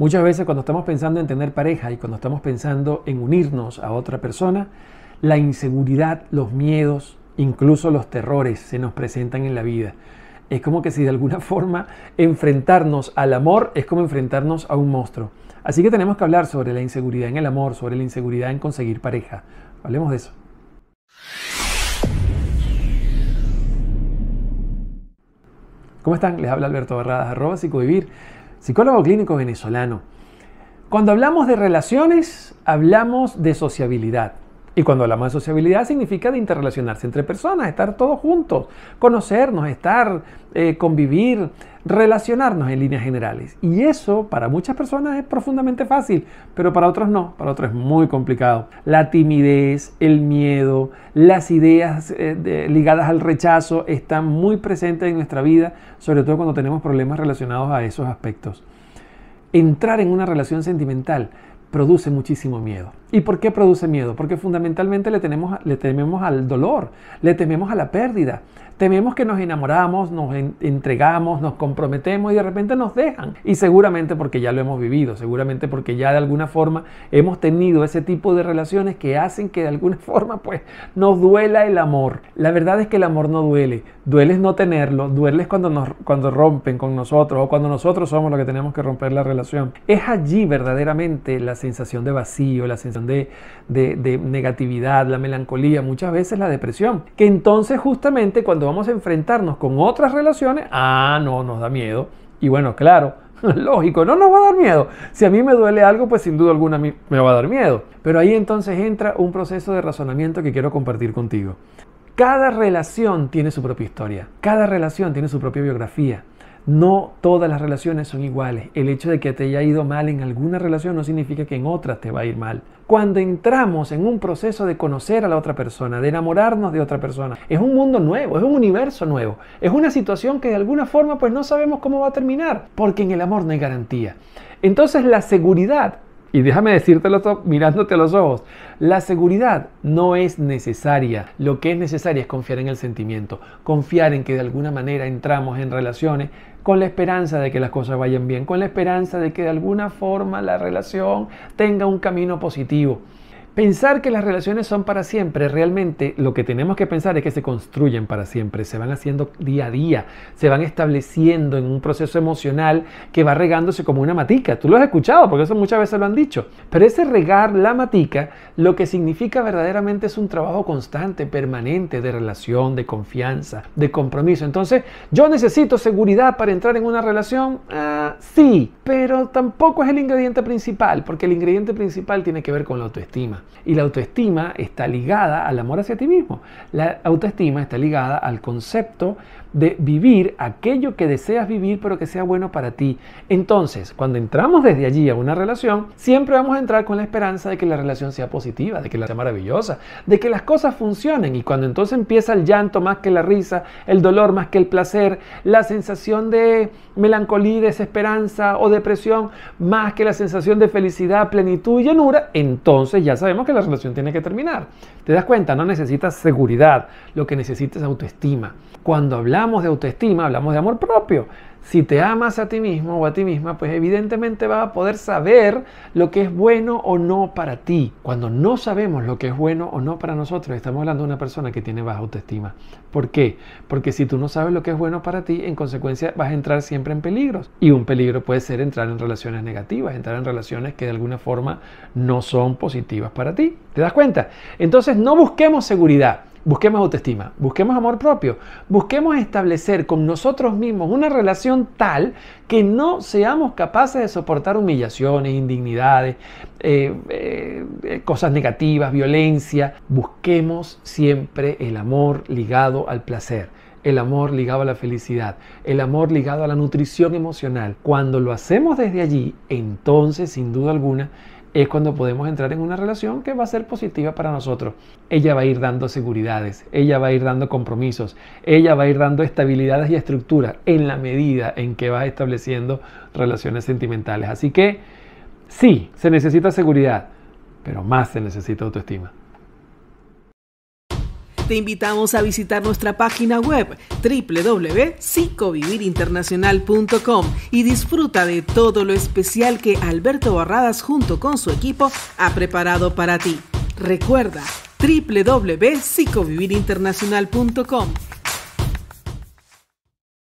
Muchas veces cuando estamos pensando en tener pareja y cuando estamos pensando en unirnos a otra persona, la inseguridad, los miedos, incluso los terrores se nos presentan en la vida. Es como que si de alguna forma enfrentarnos al amor es como enfrentarnos a un monstruo. Así que tenemos que hablar sobre la inseguridad en el amor, sobre la inseguridad en conseguir pareja. Hablemos de eso. ¿Cómo están? Les habla Alberto Barradas, arroba psicodivir psicólogo clínico venezolano. Cuando hablamos de relaciones, hablamos de sociabilidad. Y cuando hablamos de sociabilidad significa de interrelacionarse entre personas, estar todos juntos, conocernos, estar, eh, convivir, relacionarnos en líneas generales. Y eso para muchas personas es profundamente fácil, pero para otros no, para otros es muy complicado. La timidez, el miedo, las ideas eh, ligadas al rechazo están muy presentes en nuestra vida, sobre todo cuando tenemos problemas relacionados a esos aspectos. Entrar en una relación sentimental produce muchísimo miedo. ¿Y por qué produce miedo? Porque fundamentalmente le, tenemos, le tememos al dolor, le tememos a la pérdida, tememos que nos enamoramos, nos entregamos, nos comprometemos y de repente nos dejan. Y seguramente porque ya lo hemos vivido, seguramente porque ya de alguna forma hemos tenido ese tipo de relaciones que hacen que de alguna forma pues nos duela el amor. La verdad es que el amor no duele, duele es no tenerlo, duele es cuando, nos, cuando rompen con nosotros o cuando nosotros somos los que tenemos que romper la relación. Es allí verdaderamente la sensación de vacío, la sensación de, de, negatividad, la melancolía, muchas veces la depresión. Que entonces justamente cuando vamos a enfrentarnos con otras relaciones, ah, no, nos da miedo. Y bueno, claro, lógico, no nos va a dar miedo. Si a mí me duele algo, pues sin duda alguna me va a dar miedo. Pero ahí entonces entra un proceso de razonamiento que quiero compartir contigo. Cada relación tiene su propia historia, cada relación tiene su propia biografía, no todas las relaciones son iguales. El hecho de que te haya ido mal en alguna relación no significa que en otras te va a ir mal. Cuando entramos en un proceso de conocer a la otra persona, de enamorarnos de otra persona, es un mundo nuevo, es un universo nuevo, es una situación que de alguna forma pues no sabemos cómo va a terminar, porque en el amor no hay garantía. Entonces la seguridad y déjame decírtelo mirándote a los ojos, la seguridad no es necesaria. Lo que es necesario es confiar en el sentimiento, confiar en que de alguna manera entramos en relaciones con la esperanza de que las cosas vayan bien, con la esperanza de que de alguna forma la relación tenga un camino positivo. Pensar que las relaciones son para siempre, realmente lo que tenemos que pensar es que se construyen para siempre, se van haciendo día a día, se van estableciendo en un proceso emocional que va regándose como una matica. Tú lo has escuchado, porque eso muchas veces lo han dicho. Pero ese regar la matica, lo que significa verdaderamente es un trabajo constante, permanente, de relación, de confianza, de compromiso. Entonces, ¿yo necesito seguridad para entrar en una relación? Ah, sí, pero tampoco es el ingrediente principal, porque el ingrediente principal tiene que ver con la autoestima y la autoestima está ligada al amor hacia ti mismo. La autoestima está ligada al concepto de vivir aquello que deseas vivir pero que sea bueno para ti. Entonces, cuando entramos desde allí a una relación, siempre vamos a entrar con la esperanza de que la relación sea positiva, de que la sea maravillosa, de que las cosas funcionen. Y cuando entonces empieza el llanto más que la risa, el dolor más que el placer, la sensación de melancolía, desesperanza o depresión más que la sensación de felicidad, plenitud y llanura, entonces ya sabemos que la relación tiene que terminar. ¿Te das cuenta? No necesitas seguridad, lo que necesitas es autoestima. Cuando hablamos de autoestima, hablamos de amor propio. Si te amas a ti mismo o a ti misma, pues evidentemente vas a poder saber lo que es bueno o no para ti. Cuando no sabemos lo que es bueno o no para nosotros, estamos hablando de una persona que tiene baja autoestima. ¿Por qué? Porque si tú no sabes lo que es bueno para ti, en consecuencia vas a entrar siempre en peligros. Y un peligro puede ser entrar en relaciones negativas, entrar en relaciones que de alguna forma no son positivas para ti. ¿Te das cuenta? Entonces no busquemos seguridad. Busquemos autoestima, busquemos amor propio, busquemos establecer con nosotros mismos una relación tal que no seamos capaces de soportar humillaciones, indignidades, eh, eh, eh, cosas negativas, violencia. Busquemos siempre el amor ligado al placer, el amor ligado a la felicidad, el amor ligado a la nutrición emocional. Cuando lo hacemos desde allí, entonces, sin duda alguna, es cuando podemos entrar en una relación que va a ser positiva para nosotros. Ella va a ir dando seguridades, ella va a ir dando compromisos, ella va a ir dando estabilidades y estructura en la medida en que va estableciendo relaciones sentimentales. Así que sí, se necesita seguridad, pero más se necesita autoestima. Te invitamos a visitar nuestra página web www.psicovivirinternacional.com y disfruta de todo lo especial que Alberto Barradas junto con su equipo ha preparado para ti. Recuerda www.cicovivirinternacional.com